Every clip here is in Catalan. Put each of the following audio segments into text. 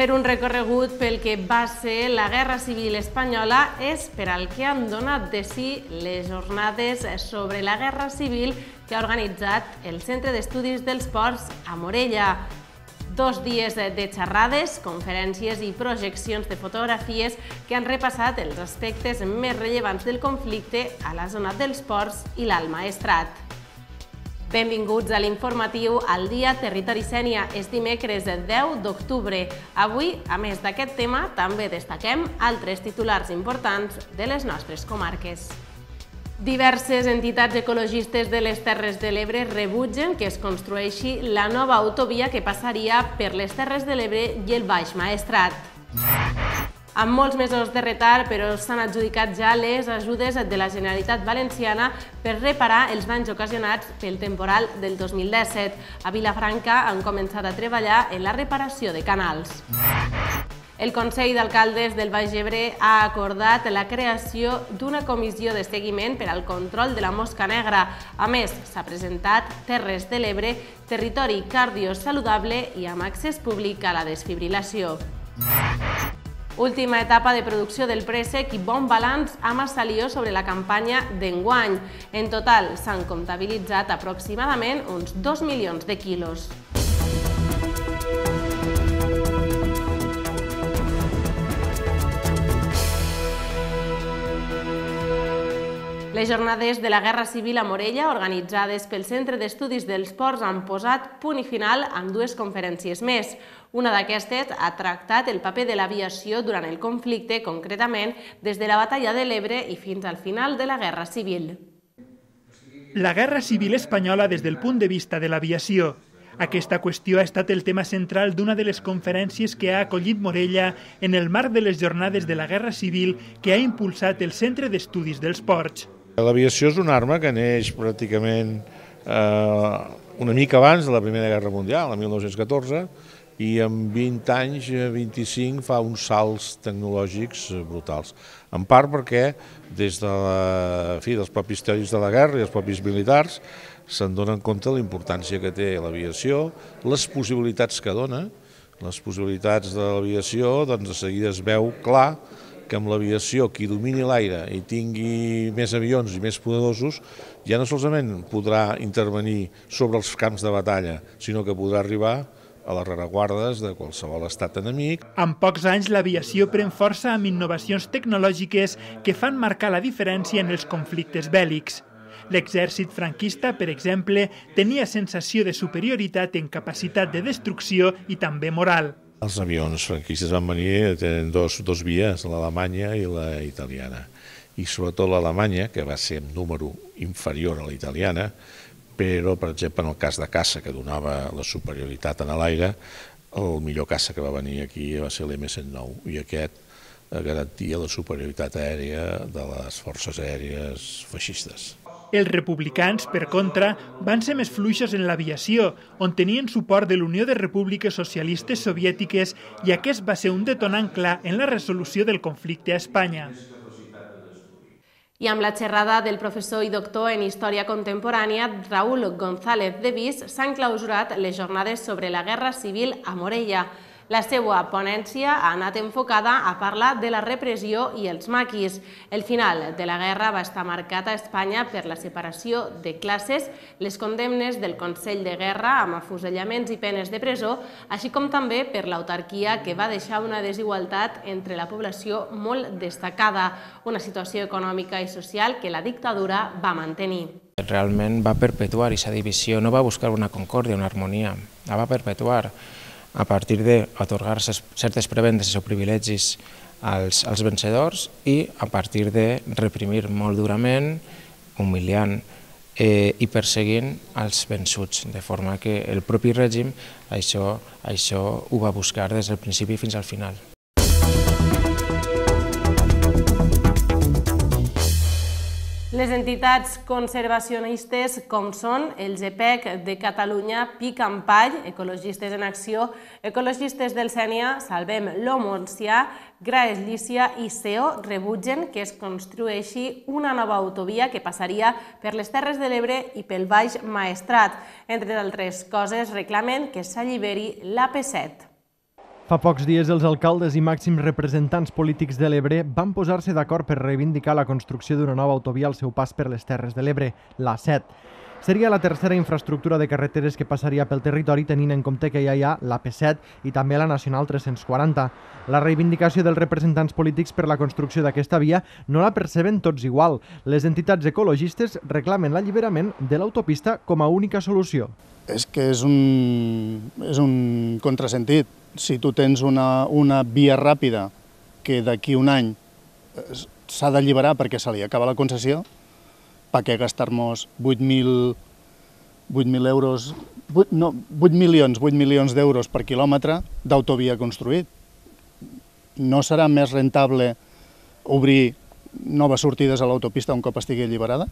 fer un recorregut pel que va ser la Guerra Civil Espanyola és per al que han donat de si les jornades sobre la Guerra Civil que ha organitzat el Centre d'Estudis dels Ports a Morella. Dos dies de xerrades, conferències i projeccions de fotografies que han repassat els aspectes més rellevants del conflicte a la zona dels ports i l'alma estrat. Benvinguts a l'informatiu al dia Territori Sènia. És dimecres el 10 d'octubre. Avui, a més d'aquest tema, també destaquem altres titulars importants de les nostres comarques. Diverses entitats ecologistes de les Terres de l'Ebre rebutgen que es construeixi la nova autovia que passaria per les Terres de l'Ebre i el Baix Maestrat. Amb molts mesos de retard, però s'han adjudicat ja les ajudes de la Generalitat Valenciana per reparar els danys ocasionats pel temporal del 2017. A Vilafranca han començat a treballar en la reparació de canals. El Consell d'Alcaldes del Baix Ebre ha acordat la creació d'una comissió de seguiment per al control de la mosca negra. A més, s'ha presentat Terres de l'Ebre, territori cardiosaludable i amb accés públic a la desfibrilació. Última etapa de producció del préssec i bon balanç a Massalió sobre la campanya d'enguany. En total s'han comptabilitzat aproximadament uns 2 milions de quilos. Les jornades de la Guerra Civil a Morella, organitzades pel Centre d'Estudis dels Ports, han posat punt i final amb dues conferències més. Una d'aquestes ha tractat el paper de l'aviació durant el conflicte, concretament des de la Batalla de l'Ebre i fins al final de la Guerra Civil. La Guerra Civil espanyola des del punt de vista de l'aviació. Aquesta qüestió ha estat el tema central d'una de les conferències que ha acollit Morella en el marc de les jornades de la Guerra Civil que ha impulsat el Centre d'Estudis dels Ports. L'aviació és una arma que neix pràcticament eh, una mica abans de la Primera Guerra Mundial, el 1914, i en 20 anys, 25, eh, fa uns salts tecnològics eh, brutals. En part perquè des de la, fi, dels propis teòrics de la guerra i els propis militars se'n donen compte de la importància que té l'aviació, les possibilitats que dona, les possibilitats de l'aviació, doncs de seguida es veu clar que amb l'aviació qui domini l'aire i tingui més avions i més poderosos ja no solament podrà intervenir sobre els camps de batalla, sinó que podrà arribar a les rereguardes de qualsevol estat enemic. En pocs anys, l'aviació pren força amb innovacions tecnològiques que fan marcar la diferència en els conflictes bèl·lics. L'exèrcit franquista, per exemple, tenia sensació de superioritat en capacitat de destrucció i també moral. Els avions franquistes van venir, eh, tenen dos, dos vies, l'alemanya i la italiana. I sobretot l'alemanya, que va ser un número inferior a la italiana, però, per exemple, en el cas de caça, que donava la superioritat en l'aire, el millor caça que va venir aquí va ser l'M109, i aquest eh, garantia la superioritat aèria de les forces aèries feixistes. Els republicans, per contra, van ser més fluixos en l'aviació, on tenien suport de l'Unió de Repúbliques Socialistes Soviètiques i aquest va ser un detonant clar en la resolució del conflicte a Espanya. I amb la xerrada del professor i doctor en Història Contemporània, Raúl González de Vís, s'han clausurat les jornades sobre la Guerra Civil a Morella. La seva ponència ha anat enfocada a parlar de la repressió i els maquis. El final de la guerra va estar marcat a Espanya per la separació de classes, les condemnes del Consell de Guerra amb afusellaments i penes de presó, així com també per l'autarquia que va deixar una desigualtat entre la població molt destacada, una situació econòmica i social que la dictadura va mantenir realment va perpetuar aquesta divisió, no va buscar una concòrdia, una harmonia, la va perpetuar a partir d'atorgar certes prebendes o privilegis als, als vencedors i a partir de reprimir molt durament, humiliant eh, i perseguint els vençuts, de forma que el propi règim això, això ho va buscar des del principi fins al final. Les entitats conservacionistes com són el GPEC de Catalunya, Pic Ampall, Ecologistes en Acció, Ecologistes del Sènia, Salvem l'Homoncià, Graes Lícia i SEO rebutgen que es construeixi una nova autovia que passaria per les Terres de l'Ebre i pel Baix Maestrat. Entre d'altres coses, reclamen que s'alliberi l'AP7. Fa pocs dies els alcaldes i màxims representants polítics de l'Ebre van posar-se d'acord per reivindicar la construcció d'una nova autovia al seu pas per les Terres de l'Ebre, la 7. Seria la tercera infraestructura de carreteres que passaria pel territori tenint en compte que ja hi ha la P7 i també la Nacional 340. La reivindicació dels representants polítics per la construcció d'aquesta via no la perceben tots igual. Les entitats ecologistes reclamen l'alliberament de l'autopista com a única solució. És que és un, és un contrasentit si tu tens una, una via ràpida que d'aquí un any eh, s'ha d'alliberar perquè se li acaba la concessió, per què gastar-nos 8.000 euros, 8, no, 8 milions, 8 milions d'euros per quilòmetre d'autovia construït? No serà més rentable obrir noves sortides a l'autopista un cop estigui alliberada?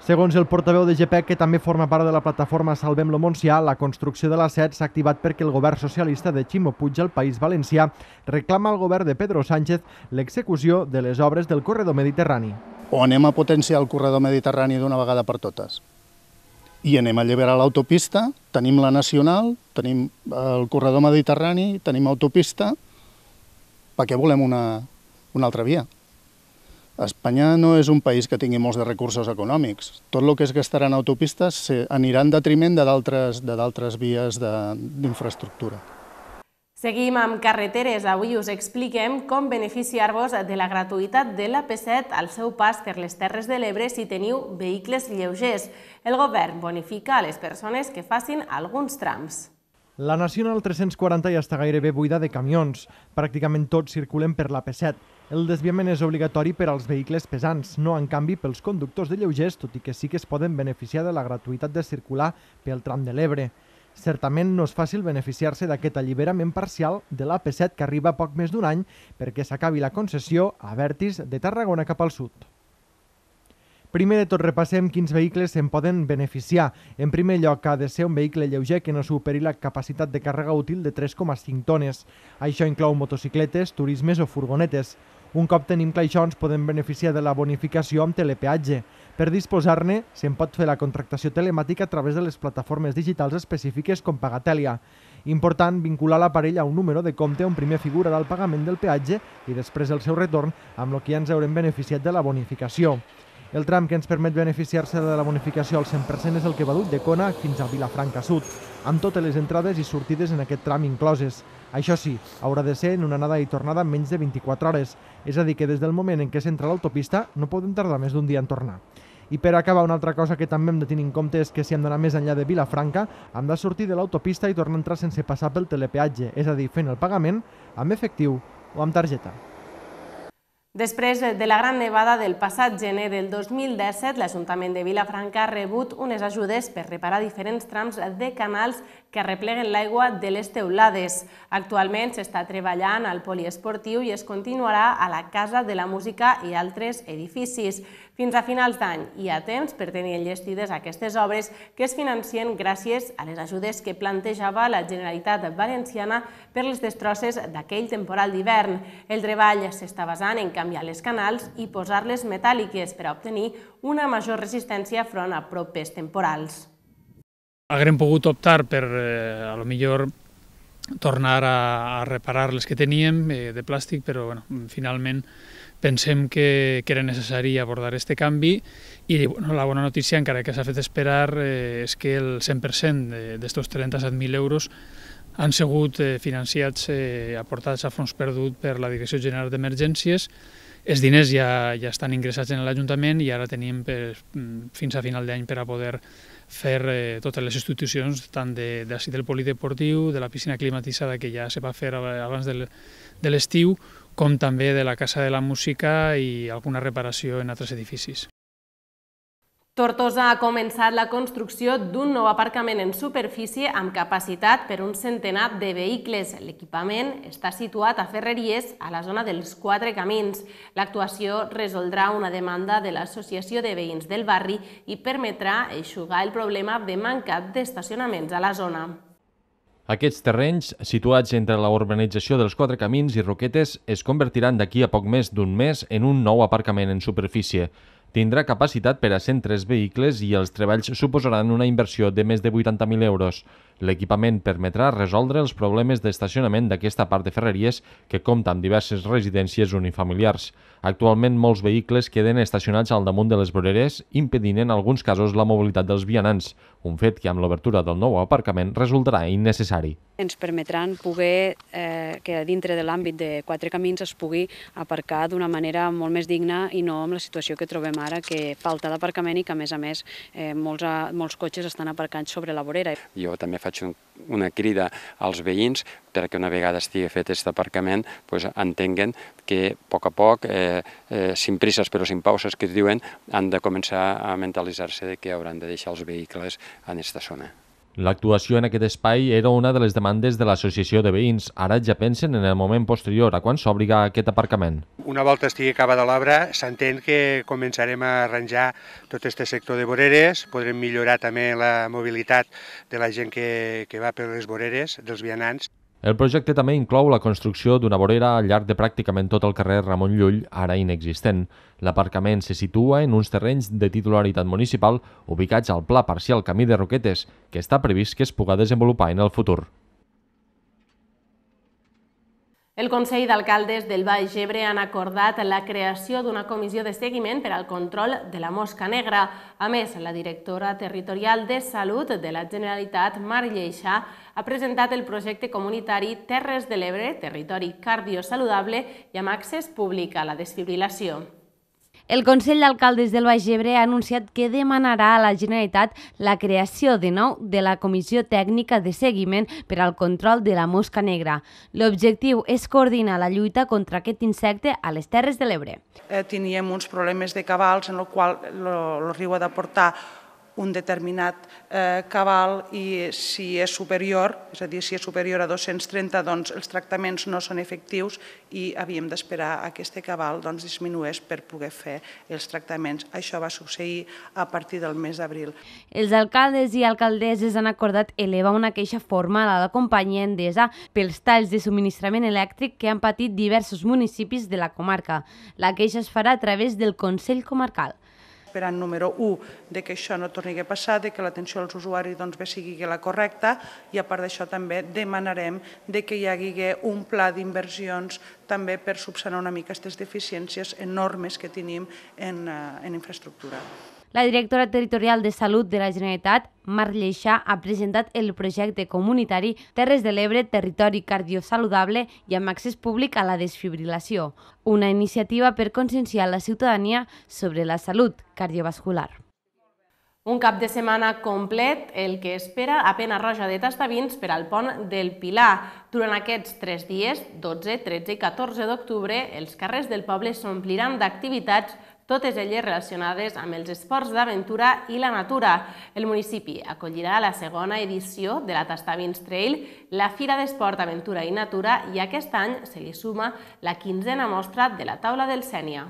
Segons el portaveu de GPEC, que també forma part de la plataforma Salvem lo Montsià, la construcció de la SET s'ha activat perquè el govern socialista de Ximo Puig al País Valencià reclama al govern de Pedro Sánchez l'execució de les obres del corredor mediterrani. O anem a potenciar el corredor mediterrani d'una vegada per totes i anem a alliberar l'autopista, tenim la nacional, tenim eh, el corredor mediterrani, tenim autopista, perquè volem una, una altra via? Espanya no és un país que tingui molts de recursos econòmics. Tot el que es gastarà en autopistes anirà en detriment de d'altres vies d'infraestructura. Seguim amb carreteres. Avui us expliquem com beneficiar-vos de la gratuïtat de l'AP7 al seu pas per les Terres de l'Ebre si teniu vehicles lleugers. El govern bonifica a les persones que facin alguns trams. La Nacional 340 ja està gairebé buida de camions. Pràcticament tots circulen per l'AP7. El desviament és obligatori per als vehicles pesants, no en canvi pels conductors de lleugers, tot i que sí que es poden beneficiar de la gratuïtat de circular pel tram de l'Ebre. Certament no és fàcil beneficiar-se d'aquest alliberament parcial de l'AP7 que arriba poc més d'un any perquè s'acabi la concessió a Vertis de Tarragona cap al sud. Primer de tot repassem quins vehicles se'n poden beneficiar. En primer lloc, ha de ser un vehicle lleuger que no superi la capacitat de càrrega útil de 3,5 tones. Això inclou motocicletes, turismes o furgonetes. Un cop tenim clar això, ens podem beneficiar de la bonificació amb telepeatge. Per disposar-ne, se'n pot fer la contractació telemàtica a través de les plataformes digitals específiques com Pagatelia. Important vincular l'aparell a un número de compte on primer figurarà el pagament del peatge i després el seu retorn, amb el que ja ens haurem beneficiat de la bonificació. El tram que ens permet beneficiar-se de la bonificació al 100% és el que va dut de Cona fins a Vilafranca Sud, amb totes les entrades i sortides en aquest tram incloses. Això sí, haurà de ser en una anada i tornada menys de 24 hores, és a dir que des del moment en què s'entra l'autopista no poden tardar més d'un dia en tornar. I per acabar, una altra cosa que també hem de tenir en compte és que si hem d'anar més enllà de Vilafranca, hem de sortir de l'autopista i tornar a entrar sense passar pel telepeatge, és a dir, fent el pagament amb efectiu o amb targeta. Després de la gran nevada del passat gener del 2017, l'Ajuntament de Vilafranca ha rebut unes ajudes per reparar diferents trams de canals que arrepleguen l'aigua de les teulades. Actualment s'està treballant al poliesportiu i es continuarà a la Casa de la Música i altres edificis fins a finals d'any i a temps per tenir enllestides aquestes obres que es financien gràcies a les ajudes que plantejava la Generalitat Valenciana per les destrosses d'aquell temporal d'hivern. El treball s'està basant en canviar les canals i posar-les metàl·liques per a obtenir una major resistència front a propers temporals. Haguem pogut optar per, eh, a lo millor, tornar a, a reparar les que teníem eh, de plàstic, però bueno, finalment pensem que, que era necessari abordar aquest canvi i bueno, la bona notícia, encara que s'ha fet esperar, eh, és que el 100% d'estos 37.000 euros han sigut eh, financiats, eh, aportats a fons perdut per la Direcció General d'Emergències. Els diners ja, ja estan ingressats en l'Ajuntament i ara tenim per, mm, fins a final d'any per a poder fer eh, totes les institucions, tant de, de, del polideportiu, de la piscina climatitzada que ja se va fer abans de l'estiu, com també de la Casa de la Música i alguna reparació en altres edificis. Tortosa ha començat la construcció d'un nou aparcament en superfície amb capacitat per un centenar de vehicles. L'equipament està situat a Ferreries, a la zona dels Quatre Camins. L'actuació resoldrà una demanda de l'Associació de Veïns del barri i permetrà eixugar el problema de manca d'estacionaments a la zona. Aquests terrenys, situats entre la urbanització dels Quatre Camins i Roquetes, es convertiran d'aquí a poc més d'un mes en un nou aparcament en superfície. Tindrà capacitat per a 103 vehicles i els treballs suposaran una inversió de més de 80.000 euros. L'equipament permetrà resoldre els problemes d'estacionament d'aquesta part de Ferreries, que compta amb diverses residències unifamiliars. Actualment, molts vehicles queden estacionats al damunt de les voreres, impedint en alguns casos la mobilitat dels vianants, un fet que amb l'obertura del nou aparcament resultarà innecessari. Ens permetran poder eh, que dintre de l'àmbit de quatre camins es pugui aparcar d'una manera molt més digna i no amb la situació que trobem ara, que falta d'aparcament i que, a més a més, eh, molts, molts cotxes estan aparcant sobre la vorera. Jo també faig faig un, una crida als veïns perquè una vegada estigui fet aquest aparcament pues, entenguen que a poc a poc, eh, eh, sin prises però sin pauses que es diuen, han de començar a mentalitzar-se que hauran de deixar els vehicles en aquesta zona. L'actuació en aquest espai era una de les demandes de l'associació de veïns. Ara ja pensen en el moment posterior a quan s'obriga aquest aparcament. Una volta estigui acabada l'obra, s'entén que començarem a arranjar tot aquest sector de voreres, podrem millorar també la mobilitat de la gent que, que va per les voreres, dels vianants. El projecte també inclou la construcció d'una vorera al llarg de pràcticament tot el carrer Ramon Llull, ara inexistent. L'aparcament se situa en uns terrenys de titularitat municipal ubicats al pla parcial Camí de Roquetes, que està previst que es puga desenvolupar en el futur. El Consell d'Alcaldes del Baix Ebre han acordat la creació d'una comissió de seguiment per al control de la mosca negra. A més, la directora territorial de Salut de la Generalitat, Mar Lleixà, ha presentat el projecte comunitari Terres de l'Ebre, territori cardiosaludable i amb accés públic a la desfibrilació. El Consell d'Alcaldes del Baix Ebre ha anunciat que demanarà a la Generalitat la creació de nou de la Comissió Tècnica de Seguiment per al Control de la Mosca Negra. L'objectiu és coordinar la lluita contra aquest insecte a les Terres de l'Ebre. Eh, teníem uns problemes de cabals en el qual el riu ha d'aportar un determinat eh, cabal i si és superior, és a dir, si és superior a 230, doncs els tractaments no són efectius i havíem d'esperar que aquest cabal doncs, disminués per poder fer els tractaments. Això va succeir a partir del mes d'abril. Els alcaldes i alcaldesses han acordat elevar una queixa formal a la companyia Endesa pels talls de subministrament elèctric que han patit diversos municipis de la comarca. La queixa es farà a través del Consell Comarcal esperant número 1 de que això no torni a passar, que l'atenció als usuaris doncs, bé sigui la correcta i a part d'això també demanarem de que hi hagi un pla d'inversions també per subsanar una mica aquestes deficiències enormes que tenim en, eh, en infraestructura. La directora territorial de Salut de la Generalitat, Marc Lleixà, ha presentat el projecte comunitari Terres de l'Ebre, territori cardiosaludable i amb accés públic a la desfibrilació, una iniciativa per conscienciar la ciutadania sobre la salut cardiovascular. Un cap de setmana complet, el que espera a Pena Roja de Tastavins per al pont del Pilar. Durant aquests tres dies, 12, 13 i 14 d'octubre, els carrers del poble s'ompliran d'activitats totes elles relacionades amb els esports d'aventura i la natura. El municipi acollirà la segona edició de la Tastavins Trail, la Fira d'Esport, Aventura i Natura, i aquest any se li suma la quinzena mostra de la taula del Sènia.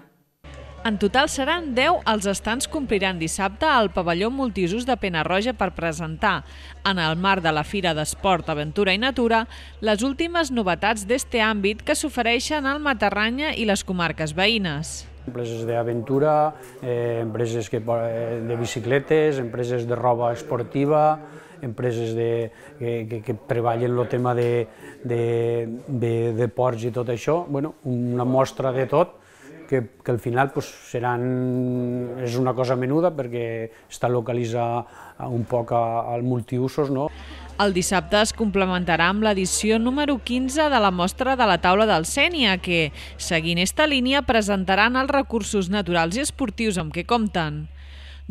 En total seran 10 els estants compliran dissabte al pavelló multisús de Pena Roja per presentar, en el marc de la Fira d'Esport, Aventura i Natura, les últimes novetats d'este àmbit que s'ofereixen al Matarranya i les comarques veïnes. Empreses d'aventura, eh, empreses que, eh, de bicicletes, empreses de roba esportiva, empreses de, que, que, que treballen el tema de, de, de, de ports i tot això. Bueno, una mostra de tot que, que al final pues, seran, és una cosa menuda perquè està localitzada un poc a, al multiusos. No? El dissabte es complementarà amb l'edició número 15 de la mostra de la taula del Sènia, que, seguint esta línia, presentaran els recursos naturals i esportius amb què compten.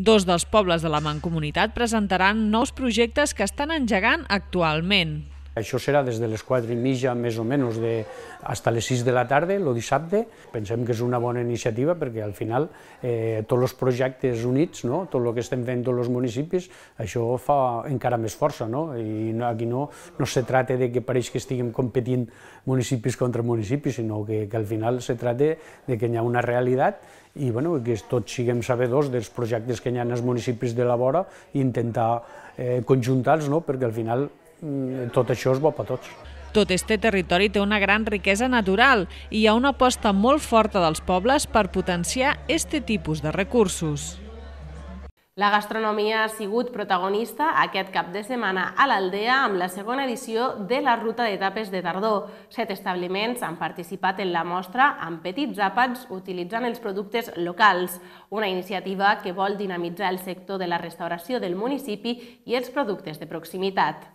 Dos dels pobles de la Mancomunitat presentaran nous projectes que estan engegant actualment. Això serà des de les 4 i mitja, més o menys, de, hasta les 6 de la tarda, el dissabte. Pensem que és una bona iniciativa perquè al final eh, tots els projectes units, no? tot el que estem fent tots els municipis, això fa encara més força. No? I no, aquí no, no se trata de que pareix que estiguem competint municipis contra municipis, sinó que, que al final se tracta de que hi ha una realitat i bueno, que tots siguem sabedors dels projectes que hi ha els municipis de la vora i intentar eh, conjuntar-los, no? perquè al final Mm, tot això és bo per tots. Tot este territori té una gran riquesa natural i hi ha una aposta molt forta dels pobles per potenciar este tipus de recursos. La gastronomia ha sigut protagonista aquest cap de setmana a l'Aldea amb la segona edició de la Ruta de Tapes de Tardor. Set establiments han participat en la mostra amb petits àpats utilitzant els productes locals, una iniciativa que vol dinamitzar el sector de la restauració del municipi i els productes de proximitat.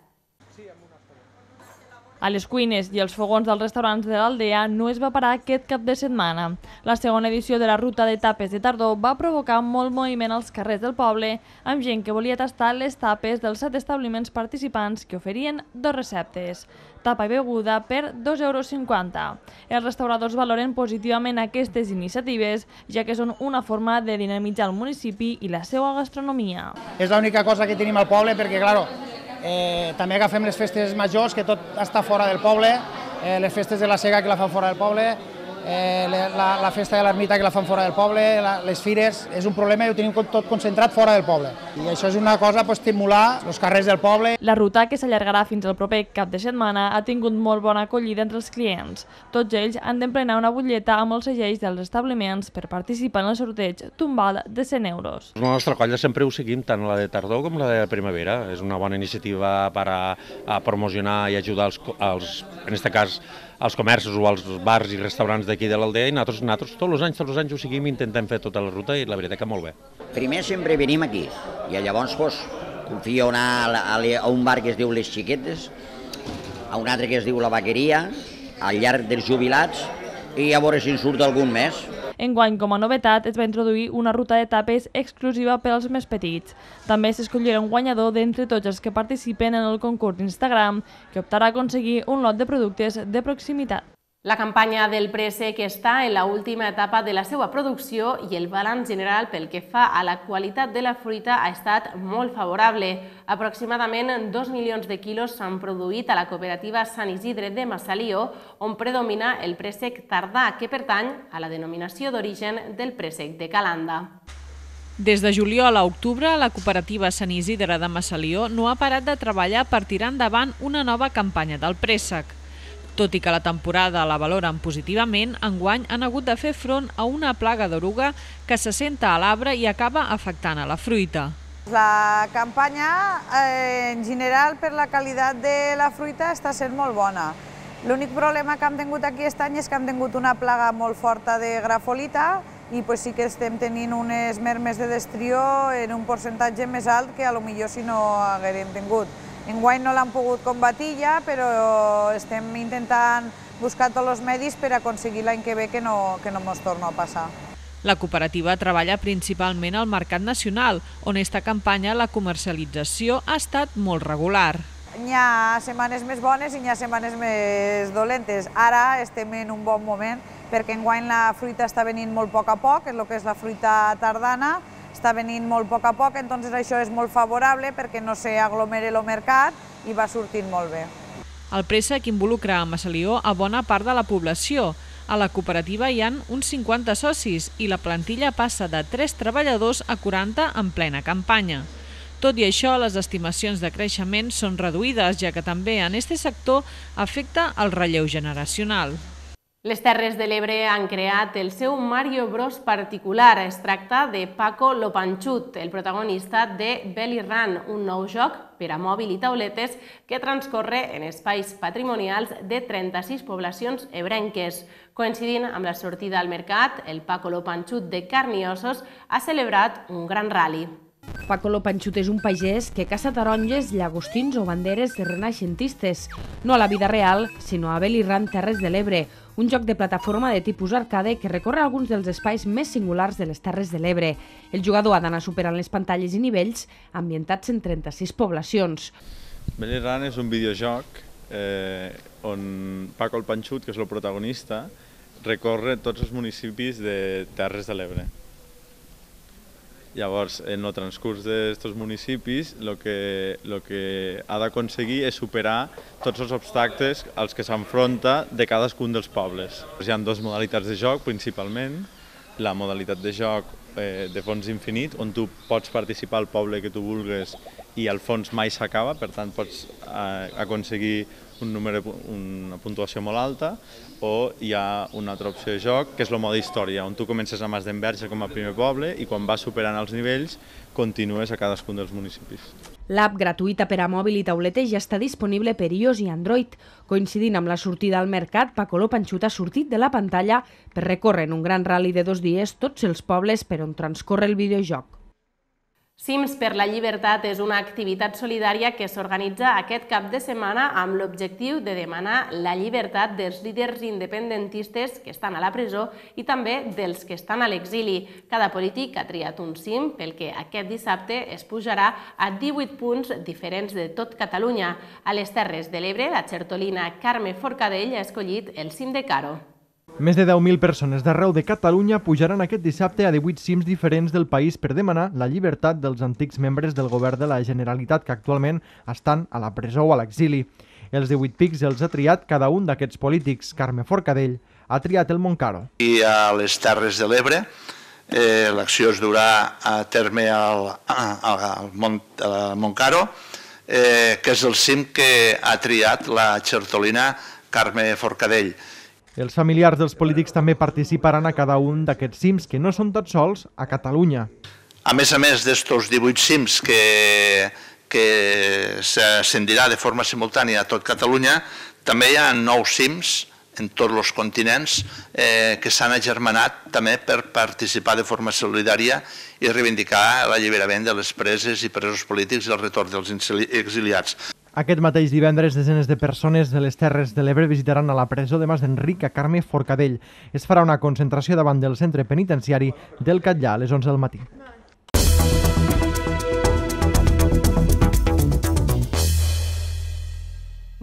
A les cuines i els fogons dels restaurants de l'Aldea no es va parar aquest cap de setmana. La segona edició de la ruta de tapes de tardor va provocar molt moviment als carrers del poble, amb gent que volia tastar les tapes dels set establiments participants que oferien dos receptes tapa i beguda per 2,50 euros. Els restauradors valoren positivament aquestes iniciatives, ja que són una forma de dinamitzar el municipi i la seva gastronomia. És l'única cosa que tenim al poble perquè, clar, Eh, també agafem les festes majors, que tot està fora del poble, eh, les festes de la Sega que la fan fora del poble, eh, la, la festa de l'ermita que la fan fora del poble, la, les fires, és un problema i ho tenim tot concentrat fora del poble. I això és una cosa per pues, estimular els carrers del poble. La ruta, que s'allargarà fins al proper cap de setmana, ha tingut molt bona acollida entre els clients. Tots ells han d'emplenar una butlleta amb els segells dels establiments per participar en el sorteig tombal de 100 euros. La nostra colla sempre ho seguim, tant la de tardor com la de primavera. És una bona iniciativa per a, a promocionar i ajudar els, els en aquest cas, als comerços o als bars i restaurants d'aquí de l'Aldea i nosaltres, nosaltres tots els anys, tots els anys ho seguim intentem fer tota la ruta i la veritat que molt bé. Primer sempre venim aquí i llavors fos, confio a, a, a un bar que es diu Les Xiquetes, a un altre que es diu La Vaqueria, al llarg dels jubilats i a veure si en surt algun més. Enguany, com a novetat, es va introduir una ruta d'etapes exclusiva per als més petits. També s'escollirà un guanyador d'entre tots els que participen en el concurs d'Instagram, que optarà a aconseguir un lot de productes de proximitat. La campanya del que està en la última etapa de la seva producció i el balanç general pel que fa a la qualitat de la fruita ha estat molt favorable. Aproximadament 2 milions de quilos s'han produït a la cooperativa Sant Isidre de Massalió, on predomina el Presec tardà, que pertany a la denominació d'origen del Presec de Calanda. Des de juliol a octubre, la cooperativa Sant Isidre de Massalió no ha parat de treballar per tirar endavant una nova campanya del Presec. Tot i que la temporada la valoren positivament, enguany han hagut de fer front a una plaga d'oruga que se senta a l'arbre i acaba afectant a la fruita. La campanya, eh, en general, per la qualitat de la fruita, està sent molt bona. L'únic problema que hem tingut aquí aquest any és que hem tingut una plaga molt forta de grafolita i pues, sí que estem tenint unes mermes de destrió en un percentatge més alt que a lo millor si no haguem tingut. Enguany no l'han pogut combatir ja, però estem intentant buscar tots els medis per aconseguir l'any que ve que no, que no torna a passar. La cooperativa treballa principalment al mercat nacional, on esta campanya la comercialització ha estat molt regular. Hi ha setmanes més bones i hi ha setmanes més dolentes. Ara estem en un bon moment perquè enguany la fruita està venint molt a poc a poc, és el que és la fruita tardana, està venint molt a poc a poc, doncs això és molt favorable perquè no s'aglomera el mercat i va sortint molt bé. El préssec involucra a Massalió a bona part de la població. A la cooperativa hi han uns 50 socis i la plantilla passa de 3 treballadors a 40 en plena campanya. Tot i això, les estimacions de creixement són reduïdes, ja que també en este sector afecta el relleu generacional. Les Terres de l'Ebre han creat el seu Mario Bros particular. Es tracta de Paco Lopanchut, el protagonista de Belly Run, un nou joc per a mòbil i tauletes que transcorre en espais patrimonials de 36 poblacions ebrenques. Coincidint amb la sortida al mercat, el Paco Lopanchut de ossos ha celebrat un gran rali. Paco Lopanchut és un pagès que caça taronges, llagostins o banderes renaixentistes, no a la vida real, sinó a Belirran Terres de l'Ebre, un joc de plataforma de tipus arcade que recorre alguns dels espais més singulars de les Terres de l'Ebre. El jugador ha d'anar superant les pantalles i nivells ambientats en 36 poblacions. Belly Run és un videojoc eh, on Paco el Panxut, que és el protagonista, recorre tots els municipis de Terres de l'Ebre. Llavors, en el transcurs d'aquests municipis, el que, lo que ha d'aconseguir és superar tots els obstacles als que s'enfronta de cadascun dels pobles. Hi ha dues modalitats de joc, principalment. La modalitat de joc eh, de fons infinit, on tu pots participar al poble que tu vulgues i el fons mai s'acaba, per tant pots eh, aconseguir un número, una puntuació molt alta, o hi ha una altra opció de joc, que és el mode història, on tu comences a Mas d'Enverge com a primer poble i quan vas superant els nivells continues a cadascun dels municipis. L'app gratuïta per a mòbil i tauletes ja està disponible per iOS i Android. Coincidint amb la sortida al mercat, Pacoló Panxut ha sortit de la pantalla per recórrer en un gran ral·li de dos dies tots els pobles per on transcorre el videojoc. Cims per la Llibertat és una activitat solidària que s'organitza aquest cap de setmana amb l'objectiu de demanar la llibertat dels líders independentistes que estan a la presó i també dels que estan a l'exili. Cada polític ha triat un cim pel que aquest dissabte es pujarà a 18 punts diferents de tot Catalunya. A les Terres de l'Ebre, la xertolina Carme Forcadell ha escollit el cim de Caro. Més de 10.000 persones d'arreu de Catalunya pujaran aquest dissabte a 18 cims diferents del país per demanar la llibertat dels antics membres del govern de la Generalitat que actualment estan a la presó o a l'exili. Els 18 pics els ha triat cada un d'aquests polítics. Carme Forcadell ha triat el Montcaro. I a les Terres de l'Ebre eh, l'acció es durà a terme al, al, al, Mont, al Montcaro, eh, que és el cim que ha triat la xertolina Carme Forcadell. Els familiars dels polítics també participaran a cada un d'aquests cims, que no són tots sols a Catalunya. A més a més d'estos 18 cims que, que s'ascendirà de forma simultània a tot Catalunya, també hi ha nou cims en tots els continents eh, que s'han agermanat també per participar de forma solidària i reivindicar l'alliberament de les preses i presos polítics i el retorn dels exiliats. Aquest mateix divendres, desenes de persones de les Terres de l'Ebre visitaran a la presó de Mas d'Enric a Carme Forcadell. Es farà una concentració davant del centre penitenciari del Catllà a les 11 del matí.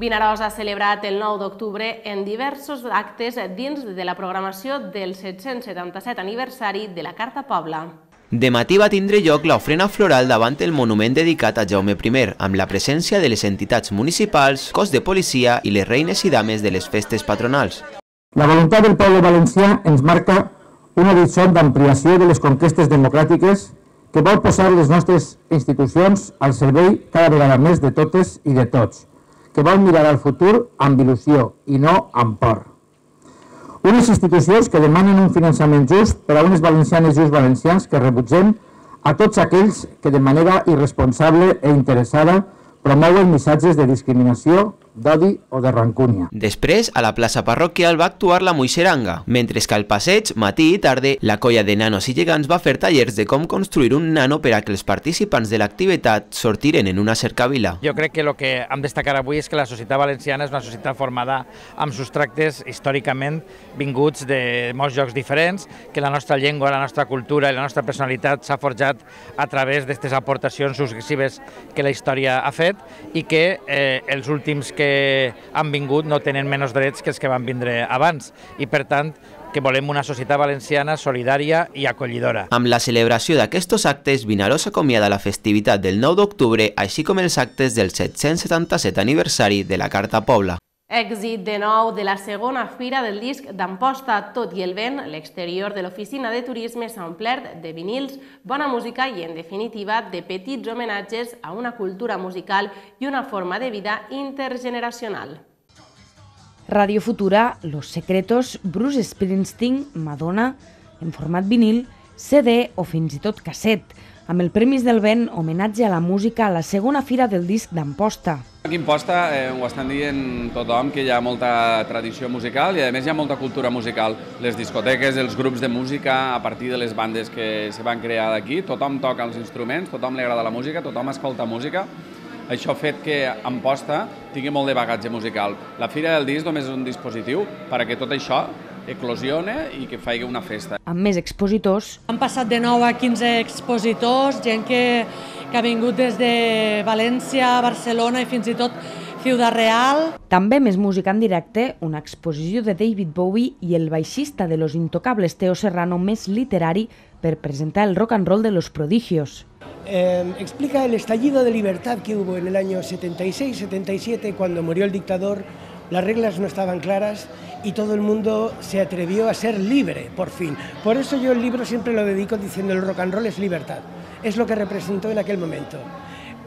Vinaròs ha celebrat el 9 d'octubre en diversos actes dins de la programació del 777 aniversari de la Carta Pobla. De matí va tindre lloc l'ofrena floral davant el monument dedicat a Jaume I, amb la presència de les entitats municipals, cos de policia i les reines i dames de les festes patronals. La voluntat del poble valencià ens marca una horitzó d'ampliació de les conquestes democràtiques que vol posar les nostres institucions al servei cada vegada més de totes i de tots, que vol mirar al futur amb il·lusió i no amb por. Unes institucions que demanen un finançament just per a unes valencianes i uns valencians que rebutgem a tots aquells que de manera irresponsable e interessada promouen missatges de discriminació, d'odi o de rancúnia. Després, a la plaça parroquial va actuar la Moixeranga, mentre que al passeig, matí i tarda, la colla de nanos i gegants va fer tallers de com construir un nano per a que els participants de l'activitat sortiren en una cercavila. Jo crec que el que hem destacar avui és que la societat valenciana és una societat formada amb substractes històricament vinguts de molts jocs diferents, que la nostra llengua, la nostra cultura i la nostra personalitat s'ha forjat a través d'aquestes aportacions successives que la història ha fet i que eh, els últims que que han vingut no tenen menys drets que els que van vindre abans i, per tant, que volem una societat valenciana solidària i acollidora. Amb la celebració d'aquests actes, Vinaró s'acomiada la festivitat del 9 d'octubre, així com els actes del 777 aniversari de la Carta Pobla. Èxit de nou de la segona fira del disc d'Amposta, tot i el vent, l'exterior de l'oficina de turisme s'ha omplert de vinils, bona música i, en definitiva, de petits homenatges a una cultura musical i una forma de vida intergeneracional. Radio Futura, Los Secretos, Bruce Springsteen, Madonna, en format vinil, CD o fins i tot casset, amb el Premis del Vent homenatge a la música a la segona fira del disc d'Amposta. Aquí Amposta eh, ho estan dient tothom, que hi ha molta tradició musical i a més hi ha molta cultura musical. Les discoteques, els grups de música, a partir de les bandes que se van crear d'aquí, tothom toca els instruments, tothom li agrada la música, tothom escolta música això ha fet que Amposta tingui molt de bagatge musical. La Fira del Disc només és un dispositiu perquè tot això eclosione i que faigui una festa. Amb més expositors... Han passat de 9 a 15 expositors, gent que, que ha vingut des de València, Barcelona i fins i tot Ciudad Real. música en directe, una exposición de David Bowie y el baixista de Los Intocables Teo Serrano mes literari para presentar el rock and roll de los prodigios. Em, explica el estallido de libertad que hubo en el año 76-77 cuando murió el dictador. Las reglas no estaban claras y todo el mundo se atrevió a ser libre, por fin. Por eso yo el libro siempre lo dedico diciendo el rock and roll es libertad. Es lo que representó en aquel momento.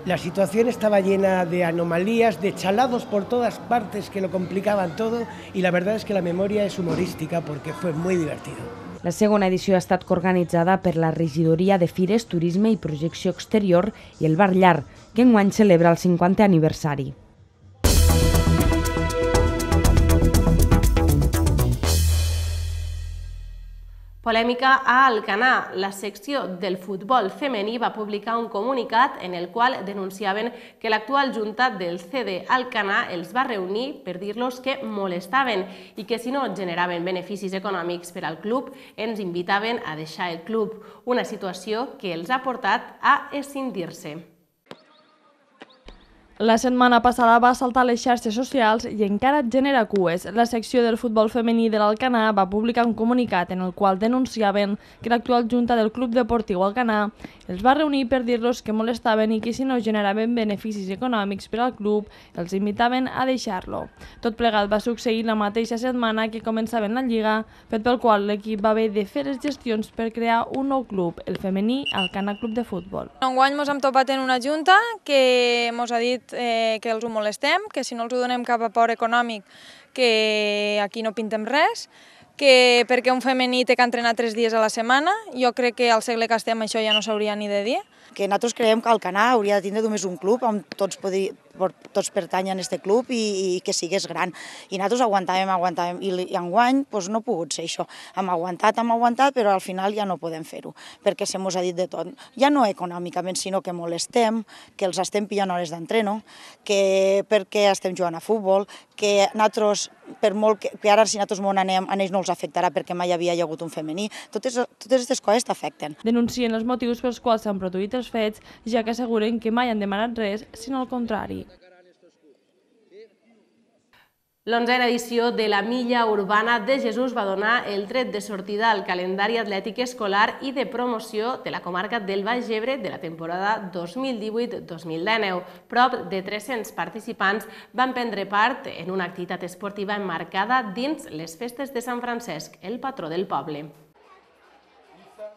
La situación estaba llena de anomalías, de chalados por todas partes que lo complicaven todo y la verdad es que la memoria es humorística porque fue muy divertido. La segona edició ha estat organitzada per la Regidoria de Fires, Turisme i Projecció Exterior i el Bar Llar, que enguany celebra el 50è aniversari. Polèmica a Alcanar. La secció del futbol femení va publicar un comunicat en el qual denunciaven que l'actual junta del CD Alcanar els va reunir per dir-los que molestaven i que si no generaven beneficis econòmics per al club ens invitaven a deixar el club, una situació que els ha portat a escindir-se. La setmana passada va saltar les xarxes socials i encara genera cues. La secció del futbol femení de l'Alcanà va publicar un comunicat en el qual denunciaven que l'actual junta del Club Deportiu Alcanà els va reunir per dir-los que molestaven i que si no generaven beneficis econòmics per al club, els invitaven a deixar-lo. Tot plegat va succeir la mateixa setmana que començaven la Lliga, fet pel qual l'equip va haver de fer les gestions per crear un nou club, el femení Alcanà Club de Futbol. Enguany ens hem topat en una junta que ens ha dit fet eh, que els ho molestem, que si no els ho donem cap port econòmic que aquí no pintem res, que perquè un femení té que entrenar tres dies a la setmana, jo crec que al segle que estem això ja no s'hauria ni de dir, que nosaltres creiem que Alcanar hauria de tindre només un club on tots, podri, tots pertanyen a aquest club i, i que sigués gran. I nosaltres aguantàvem, aguantàvem, i, i guany doncs no ha pogut ser això. Hem aguantat, hem aguantat, però al final ja no podem fer-ho, perquè se mos ha dit de tot. Ja no econòmicament, sinó que molestem, que els estem pillant hores d'entreno, que perquè estem jugant a futbol, que nosaltres, per molt que, que ara si nosaltres m'on anem, a ells no els afectarà perquè mai havia hi hagut un femení. Totes, totes aquestes coses t'afecten. Denuncien els motius pels quals s'han produït els aquests fets, ja que asseguren que mai han demanat res, sinó el contrari. L'onzena edició de la Milla Urbana de Jesús va donar el tret de sortida al calendari atlètic escolar i de promoció de la comarca del Baix Ebre de la temporada 2018-2019. Prop de 300 participants van prendre part en una activitat esportiva emmarcada dins les festes de Sant Francesc, el patró del poble.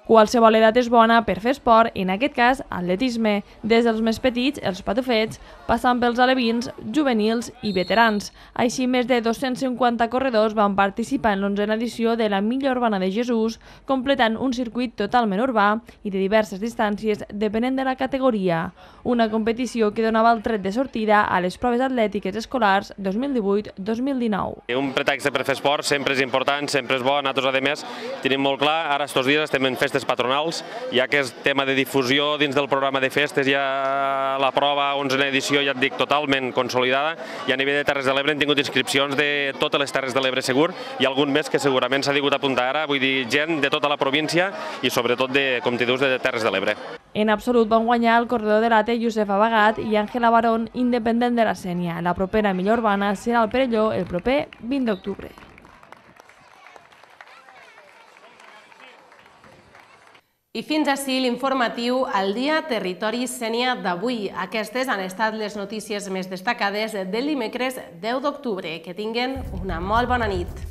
Qualsevol edat és bona per fer esport, i en aquest cas, atletisme, des dels més petits, els patufets, passant pels alevins, juvenils i veterans. Així, més de 250 corredors van participar en l'onzena edició de la Milla Urbana de Jesús, completant un circuit totalment urbà i de diverses distàncies depenent de la categoria. Una competició que donava el tret de sortida a les proves atlètiques escolars 2018-2019. Un pretext per fer esport sempre és important, sempre és bo, nosaltres a més tenim molt clar, ara aquests dies estem en festes festes patronals. Hi ha aquest tema de difusió dins del programa de festes, hi ha la prova 11 edició, ja et dic, totalment consolidada, i a nivell de Terres de l'Ebre hem tingut inscripcions de totes les Terres de l'Ebre segur, i algun més que segurament s'ha digut apuntar ara, vull dir, gent de tota la província i sobretot de, com t'hi dius, de Terres de l'Ebre. En absolut van guanyar el corredor de l'ATE Josep Abagat i Àngela Barón, independent de la Sènia. La propera millor urbana serà el Perelló el proper 20 d'octubre. I fins ací l'informatiu al dia Territori Sènia d'avui. Aquestes han estat les notícies més destacades del dimecres 10 d'octubre. Que tinguen una molt bona nit.